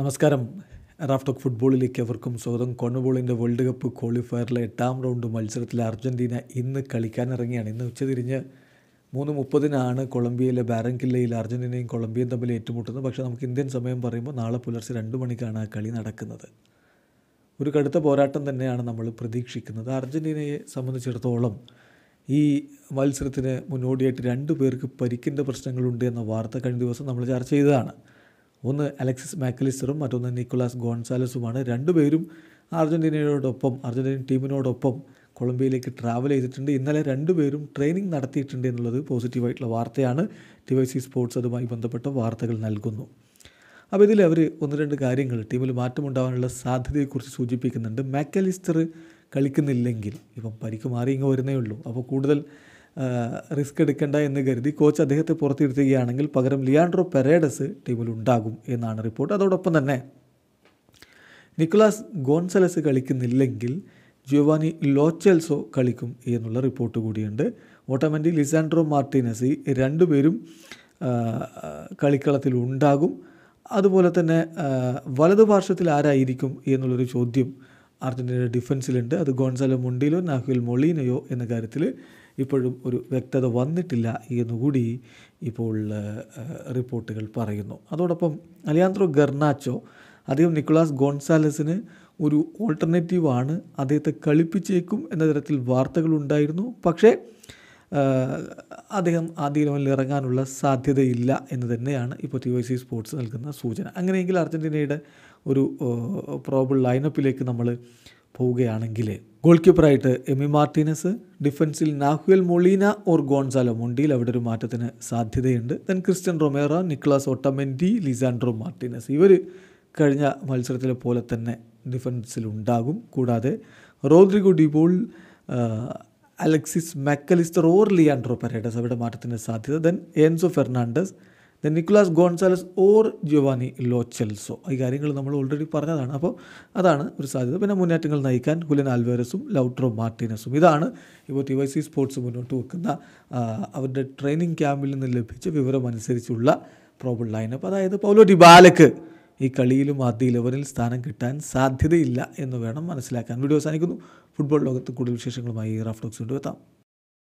നമസ്കാരം റാഫ്റ്റോക്ക് ഫുട്ബോളിലേക്ക് അവർക്കും സ്വാഗതം കോൺബോളിൻ്റെ വേൾഡ് കപ്പ് ക്വാളിഫയറിലെ എട്ടാം റൗണ്ട് മത്സരത്തിൽ അർജൻറ്റീന ഇന്ന് കളിക്കാനിറങ്ങിയാണ് ഇന്ന് ഉച്ചതിരിഞ്ഞ് മൂന്ന് മുപ്പതിനാണ് കൊളംബിയയിലെ ബാരങ്കില്ലയിൽ അർജൻറ്റീനയും കൊളംബിയയും തമ്മിൽ ഏറ്റുമുട്ടുന്നത് പക്ഷേ നമുക്ക് ഇന്ത്യൻ സമയം പറയുമ്പോൾ നാളെ പുലർച്ചെ രണ്ട് മണിക്കാണ് ആ കളി നടക്കുന്നത് ഒരു കടുത്ത പോരാട്ടം തന്നെയാണ് നമ്മൾ പ്രതീക്ഷിക്കുന്നത് അർജൻറ്റീനയെ സംബന്ധിച്ചിടത്തോളം ഈ മത്സരത്തിന് മുന്നോടിയായിട്ട് രണ്ട് പേർക്ക് പരിക്കിൻ്റെ പ്രശ്നങ്ങളുണ്ട് എന്ന വാർത്ത കഴിഞ്ഞ ദിവസം നമ്മൾ ചർച്ച ചെയ്തതാണ് ഒന്ന് അലക്സിസ് മാക്കലിസ്റ്ററും മറ്റൊന്ന് നിക്കോളാസ് ഗോൺസാലസുമാണ് രണ്ടുപേരും അർജൻറ്റീനയോടൊപ്പം അർജൻറ്റീന ടീമിനോടൊപ്പം കൊളംബിയയിലേക്ക് ട്രാവൽ ചെയ്തിട്ടുണ്ട് ഇന്നലെ രണ്ടുപേരും ട്രെയിനിങ് നടത്തിയിട്ടുണ്ട് എന്നുള്ളത് പോസിറ്റീവായിട്ടുള്ള വാർത്തയാണ് സി സ്പോർട്സ് അതുമായി ബന്ധപ്പെട്ട വാർത്തകൾ നൽകുന്നു അപ്പോൾ ഇതിൽ അവർ ഒന്ന് രണ്ട് കാര്യങ്ങൾ ടീമിൽ മാറ്റമുണ്ടാകാനുള്ള സാധ്യതയെക്കുറിച്ച് സൂചിപ്പിക്കുന്നുണ്ട് മാക്കലിസ്റ്റർ കളിക്കുന്നില്ലെങ്കിൽ ഇപ്പം പരിക്ക് മാറി ഇങ്ങ് വരുന്നേ ഉള്ളൂ അപ്പോൾ കൂടുതൽ റിസ്ക് എടുക്കേണ്ട എന്ന് കരുതി കോച്ച് അദ്ദേഹത്തെ പുറത്തിരുത്തുകയാണെങ്കിൽ പകരം ലിയാൻഡ്രോ പെരേഡസ് ടീമിൽ ഉണ്ടാകും എന്നാണ് റിപ്പോർട്ട് അതോടൊപ്പം തന്നെ നിക്കുലാസ് ഗോൺസലസ് കളിക്കുന്നില്ലെങ്കിൽ ജിയോവാനി ലോച്ചെൽസോ കളിക്കും എന്നുള്ള റിപ്പോർട്ട് കൂടിയുണ്ട് ഓട്ടോമാറ്റി ലിസാൻഡ്രോ മാർട്ടിനസ് ഈ രണ്ടുപേരും കളിക്കളത്തിൽ ഉണ്ടാകും അതുപോലെ തന്നെ പാർശ്വത്തിൽ ആരായിരിക്കും എന്നുള്ളൊരു ചോദ്യം അർജൻറ്റീനയുടെ ഡിഫൻസിലുണ്ട് അത് ഗോൺസാലോ മുണ്ടിലോ നാഹുൽ മൊളീനയോ എന്ന കാര്യത്തിൽ ഇപ്പോഴും ഒരു വ്യക്തത വന്നിട്ടില്ല എന്നുകൂടി ഇപ്പോൾ റിപ്പോർട്ടുകൾ പറയുന്നു അതോടൊപ്പം അലിയാന്ത്രോ ഗർണാച്ചോ അദ്ദേഹം നിക്കോളാസ് ഗോൺസാലസിന് ഒരു ഓൾട്ടർനേറ്റീവാണ് അദ്ദേഹത്തെ കളിപ്പിച്ചേക്കും എന്ന തരത്തിൽ വാർത്തകളുണ്ടായിരുന്നു പക്ഷേ അദ്ദേഹം ആ തീരുമാനിൽ ഇറങ്ങാനുള്ള സാധ്യതയില്ല എന്ന് തന്നെയാണ് ഇപ്പോൾ ടി വൈ സി സ്പോർട്സ് നൽകുന്ന സൂചന അങ്ങനെയെങ്കിൽ അർജൻറ്റീനയുടെ ഒരു പ്രോബിൾ ലൈനപ്പിലേക്ക് നമ്മൾ പോവുകയാണെങ്കിൽ ഗോൾ കീപ്പറായിട്ട് എമി മാർട്ടിനസ് ഡിഫൻസിൽ Nahuel Molina or Gonzalo Montiel അവിടെ ഒരു മാറ്റത്തിന് സാധ്യതയുണ്ട് then Cristian Romero Nicolas Otamendi Lisandro Martinez ഇവർ കഴിഞ്ഞ മത്സരത്തിലെ പോലെ തന്നെ ഡിഫൻസിലുണ്ടാകും കൂടാതെ Rodrigo De Paul Alexis Mac Allister or Leandro Paredes അവിടെ മാറ്റത്തിന് സാധ്യത then Enzo Fernandez then Nicolas Gonzalez or Giovani Lo Celso ഈ കാര്യങ്ങൾ നമ്മൾ ഓൾറെഡി പറഞ്ഞതാണ് അപ്പോൾ അതാണ് ഒരു സാധ്യത പിന്നെ മുന്നേറ്റങ്ങൾ നയിക്കാൻ ഹുലൻ ആൽവേരസും ലൗട്രോ മാർട്ടിനസും ഇതാണ് ഇപ്പോൾ ടി വൈ സി സ്പോർട്സ് മുന്നോട്ട് വെക്കുന്ന അവരുടെ ട്രെയിനിങ് ക്യാമ്പിൽ നിന്ന് ലഭിച്ച വിവരം അനുസരിച്ചുള്ള പ്രോബിൾ ലൈനപ്പ് അതായത് പൗലോ ഡിബാലക്ക് ഈ കളിയിലും ആദ്യ ഇലവനിൽ സ്ഥാനം കിട്ടാൻ സാധ്യതയില്ല എന്ന് വേണം മനസ്സിലാക്കാൻ വീഡിയോ അവസാനിക്കുന്നു ഫുട്ബോൾ ലോകത്ത് കൂടുതൽ വിശേഷങ്ങളുമായി റാഫ്റ്റോക്സ് കൊണ്ടുവെത്താം